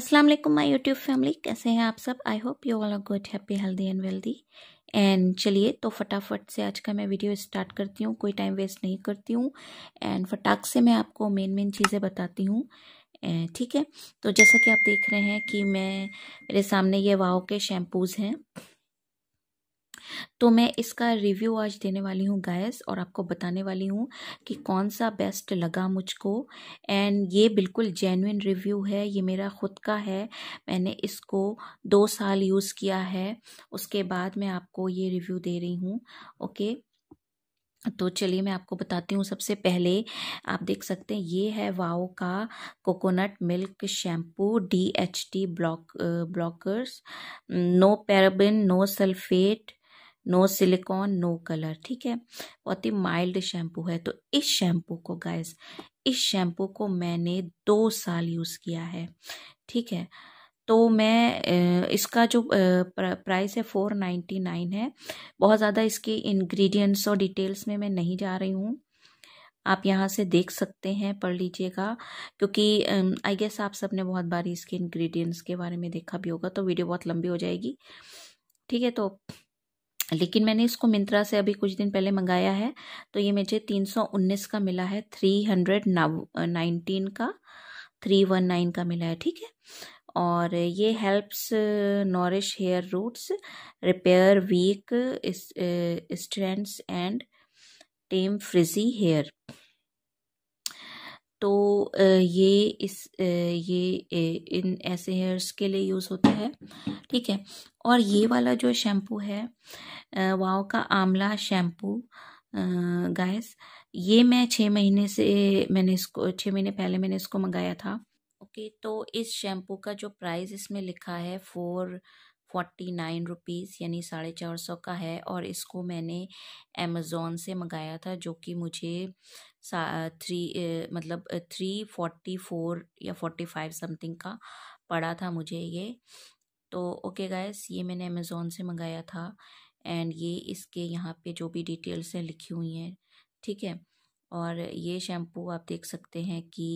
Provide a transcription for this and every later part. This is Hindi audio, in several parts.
Aslam my my YouTube family कैसे हैं आप सब I hope you all are good happy healthy and wealthy and चलिए तो फटाफट से आज का मैं वीडियो स्टार्ट करती हूँ कोई टाइम वेस्ट नहीं करती हूँ एंड फटाक से मैं आपको मेन मेन चीज़ें बताती हूँ ठीक है तो जैसा कि आप देख रहे हैं कि मैं मेरे सामने ये वाओ के शैम्पूज़ हैं तो मैं इसका रिव्यू आज देने वाली हूँ गायस और आपको बताने वाली हूँ कि कौन सा बेस्ट लगा मुझको एंड ये बिल्कुल जेनुन रिव्यू है ये मेरा ख़ुद का है मैंने इसको दो साल यूज़ किया है उसके बाद मैं आपको ये रिव्यू दे रही हूँ ओके तो चलिए मैं आपको बताती हूँ सबसे पहले आप देख सकते हैं ये है वाओ का coconut milk shampoo D H T blocker blockers no paraben no sulphate no silicone no colour ठीक है बहुत ही माइल्ड शैम्पू है तो इस शैम्पू को गाइस इस शैम्पू को मैंने दो साल यूज़ किया है ठीक है तो मैं इसका जो प्राइस है फोर नाइन्टी नाइन है बहुत ज़्यादा इसके इंग्रेडिएंट्स और डिटेल्स में मैं नहीं जा रही हूँ आप यहाँ से देख सकते हैं पढ़ लीजिएगा क्योंकि आई गेस आप सबने बहुत बारी इसके इंग्रेडिएंट्स के बारे में देखा भी होगा तो वीडियो बहुत लंबी हो जाएगी ठीक है तो लेकिन मैंने इसको मिंत्रा से अभी कुछ दिन पहले मंगाया है तो ये मुझे तीन सौ उन्नीस का मिला है थ्री हंड्रेड नाइनटीन का थ्री वन नाइन का मिला है ठीक है और ये helps nourish hair roots repair weak strands and tame frizzy hair तो ये इस ये इन ऐसे हेयर्स के लिए यूज़ होता है ठीक है और ये वाला जो शैम्पू है वाओ का आमला शैम्पू गाइस ये मैं छः महीने से मैंने इसको छः महीने पहले मैंने इसको मंगाया था ओके तो इस शैम्पू का जो प्राइस इसमें लिखा है फोर फोर्टी नाइन रुपीज़ यानी साढ़े चार सौ का है और इसको मैंने अमेज़ोन से मंगाया था जो कि मुझे थ्री मतलब थ्री फोर्टी फोर या फोर्टी फाइव समथिंग का पड़ा था मुझे ये तो ओके गायस ये मैंने अमेज़ोन से मंगाया था एंड ये इसके यहाँ पे जो भी डिटेल्स हैं लिखी हुई हैं ठीक है और ये शैम्पू आप देख सकते हैं कि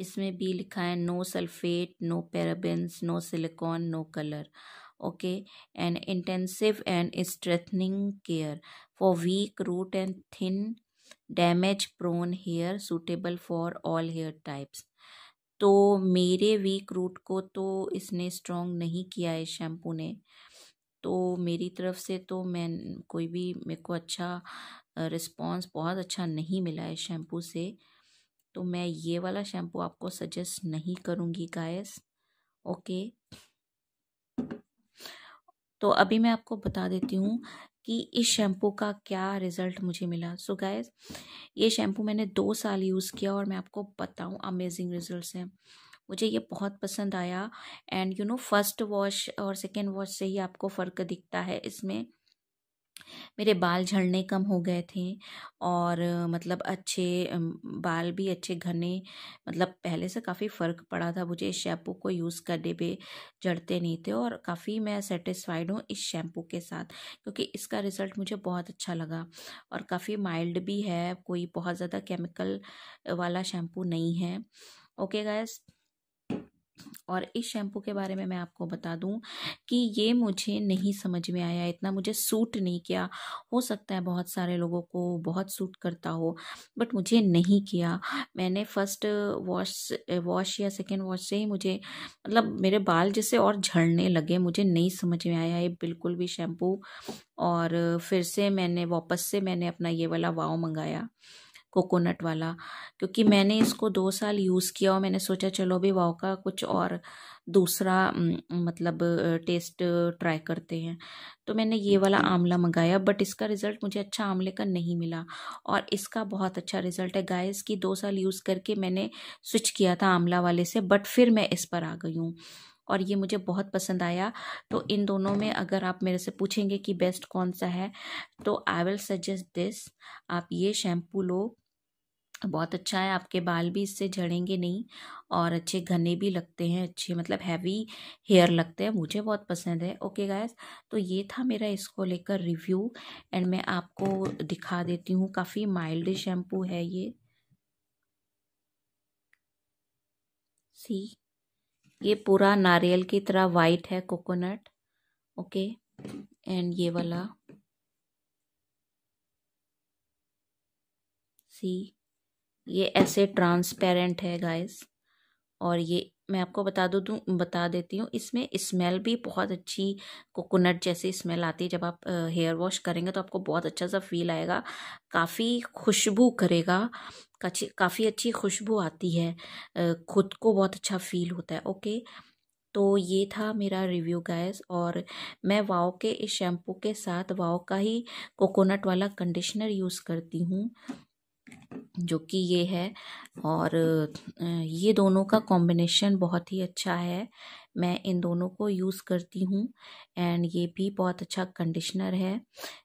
इसमें भी लिखा है no sulphate no parabens no silicone no colour okay and intensive and strengthening care for weak root and thin damage prone hair suitable for all hair types तो मेरे वीक रूट को तो इसने स्ट्रॉन्ग नहीं किया है शैम्पू ने तो मेरी तरफ से तो मैं कोई भी मेरे को अच्छा रिस्पॉन्स बहुत अच्छा नहीं मिला है शैम्पू से तो मैं ये वाला शैम्पू आपको सजेस्ट नहीं करूँगी गायस ओके तो अभी मैं आपको बता देती हूँ कि इस शैम्पू का क्या रिज़ल्ट मुझे मिला सो so गायस ये शैम्पू मैंने दो साल यूज़ किया और मैं आपको बताऊँ अमेजिंग रिज़ल्ट हैं मुझे ये बहुत पसंद आया and you know first wash और सेकेंड वॉश से ही आपको फ़र्क दिखता है इसमें मेरे बाल झड़ने कम हो गए थे और मतलब अच्छे बाल भी अच्छे घने मतलब पहले से काफ़ी फ़र्क पड़ा था मुझे इस शैम्पू को यूज़ करने पे जड़ते नहीं थे और काफ़ी मैं सेटिस्फाइड हूँ इस शैम्पू के साथ क्योंकि इसका रिज़ल्ट मुझे बहुत अच्छा लगा और काफ़ी माइल्ड भी है कोई बहुत ज़्यादा केमिकल वाला शैम्पू नहीं है ओके गायस और इस शैम्पू के बारे में मैं आपको बता दूं कि ये मुझे नहीं समझ में आया इतना मुझे सूट नहीं किया हो सकता है बहुत सारे लोगों को बहुत सूट करता हो बट मुझे नहीं किया मैंने फर्स्ट वॉश वॉश या सेकेंड वॉश से ही मुझे मतलब मेरे बाल जैसे और झड़ने लगे मुझे नहीं समझ में आया ये बिल्कुल भी शैम्पू और फिर से मैंने वापस से मैंने अपना ये वाला वाव मंगाया कोकोनट वाला क्योंकि मैंने इसको दो साल यूज़ किया और मैंने सोचा चलो भी वाओ का कुछ और दूसरा मतलब टेस्ट ट्राई करते हैं तो मैंने ये वाला आंवला मंगाया बट इसका रिज़ल्ट मुझे अच्छा आंवले का नहीं मिला और इसका बहुत अच्छा रिज़ल्ट है गायस की दो साल यूज़ करके मैंने स्विच किया था आंवला वाले से बट फिर मैं इस पर आ गई हूँ और ये मुझे बहुत पसंद आया तो इन दोनों में अगर आप मेरे से पूछेंगे कि बेस्ट कौन सा है तो आई विल सजेस्ट दिस आप ये शैम्पू लो बहुत अच्छा है आपके बाल भी इससे झड़ेंगे नहीं और अच्छे घने भी लगते हैं अच्छे मतलब हैवी हेयर लगते हैं मुझे बहुत पसंद है ओके गायस तो ये था मेरा इसको लेकर रिव्यू एंड मैं आपको दिखा देती हूँ काफ़ी माइल्ड शैम्पू है ये सी ये पूरा नारियल की तरह वाइट है कोकोनट ओके एंड ये वाला सी ये ऐसे ट्रांसपेरेंट है गाइस और ये मैं आपको बता दो दूँ बता देती हूँ इसमें स्मेल भी बहुत अच्छी कोकोनट जैसी स्मेल आती है जब आप हेयर वॉश करेंगे तो आपको बहुत अच्छा सा फील आएगा काफ़ी खुशबू करेगा काफ़ी अच्छी खुशबू आती है खुद को बहुत अच्छा फील होता है ओके तो ये था मेरा रिव्यू गैस और मैं वाओ के इस शैम्पू के साथ वाओ का ही कोकोनट वाला कंडीशनर यूज़ करती हूँ जो कि ये है और ये दोनों का कॉम्बिनेशन बहुत ही अच्छा है मैं इन दोनों को यूज़ करती हूँ एंड ये भी बहुत अच्छा कंडीशनर है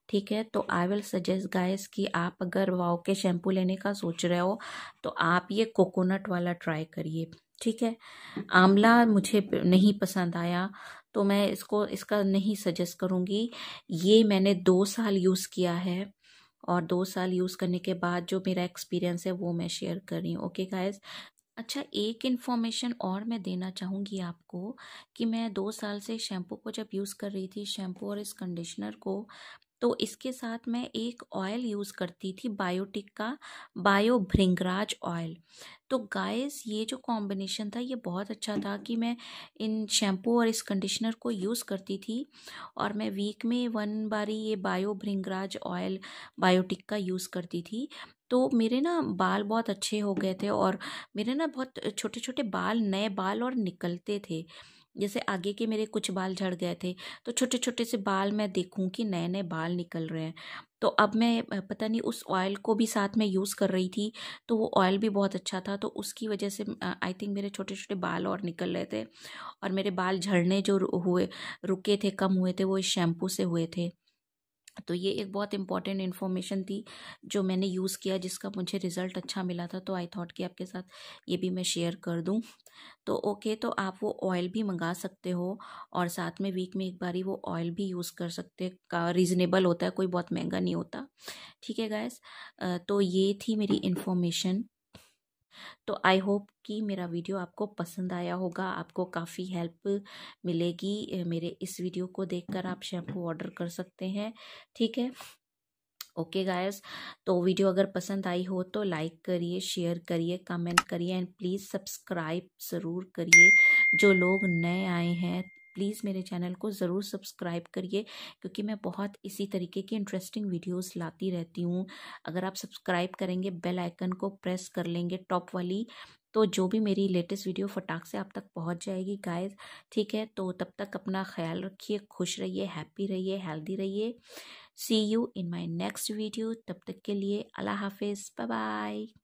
ठीक है तो आई विल सजेस्ट गाइस कि आप अगर वाओ के शैम्पू लेने का सोच रहे हो तो आप ये कोकोनट वाला ट्राई करिए ठीक है आंवला मुझे नहीं पसंद आया तो मैं इसको इसका नहीं सजेस्ट करूँगी ये मैंने दो साल यूज़ किया है और दो साल यूज़ करने के बाद जो मेरा एक्सपीरियंस है वो मैं शेयर कर रही हूँ ओके गाइज अच्छा एक इन्फॉर्मेशन और मैं देना चाहूँगी आपको कि मैं दो साल से शैम्पू को जब यूज़ कर रही थी शैम्पू और इस कंडीशनर को तो इसके साथ मैं एक ऑयल यूज़ करती थी बायोटिक का बायो भृंगराज ऑयल तो गाइस ये जो कॉम्बिनेशन था ये बहुत अच्छा था कि मैं इन शैम्पू और इस कंडीशनर को यूज़ करती थी और मैं वीक में वन बारी ये बायो भृंगराज ऑयल बायोटिक का यूज़ करती थी तो मेरे ना बाल बहुत अच्छे हो गए थे और मेरे ना बहुत छोटे छोटे बाल नए बाल और निकलते थे जैसे आगे के मेरे कुछ बाल झड़ गए थे तो छोटे छोटे से बाल मैं देखूं कि नए नए बाल निकल रहे हैं तो अब मैं पता नहीं उस ऑयल को भी साथ में यूज़ कर रही थी तो वो ऑयल भी बहुत अच्छा था तो उसकी वजह से आई थिंक मेरे छोटे छोटे बाल और निकल रहे थे और मेरे बाल झड़ने जो हुए रुके थे कम हुए थे वो इस शैम्पू से हुए थे तो ये एक बहुत इंपॉर्टेंट इन्फॉर्मेशन थी जो मैंने यूज़ किया जिसका मुझे रिज़ल्ट अच्छा मिला था तो आई थॉट कि आपके साथ ये भी मैं शेयर कर दूँ तो ओके तो आप वो ऑयल भी मंगा सकते हो और साथ में वीक में एक बारी वो ऑयल भी यूज़ कर सकते का रीज़नेबल होता है कोई बहुत महंगा नहीं होता ठीक है गैस तो ये थी मेरी इन्फॉर्मेशन तो आई होप कि मेरा वीडियो आपको पसंद आया होगा आपको काफ़ी हेल्प मिलेगी मेरे इस वीडियो को देखकर आप शैम्पू ऑर्डर कर सकते हैं ठीक है ओके okay गायस तो वीडियो अगर पसंद आई हो तो लाइक करिए शेयर करिए कमेंट करिए एंड प्लीज़ सब्सक्राइब ज़रूर करिए जो लोग नए आए हैं प्लीज़ मेरे चैनल को ज़रूर सब्सक्राइब करिए क्योंकि मैं बहुत इसी तरीके की इंटरेस्टिंग वीडियोस लाती रहती हूँ अगर आप सब्सक्राइब करेंगे बेल आइकन को प्रेस कर लेंगे टॉप वाली तो जो भी मेरी लेटेस्ट वीडियो फटाक से आप तक पहुंच जाएगी गाइस ठीक है तो तब तक अपना ख्याल रखिए खुश रहिए हैप्पी रहिए हेल्दी रहिए see you in my next video तब तक के लिए अल्लाह हाफिज़ बाय बाय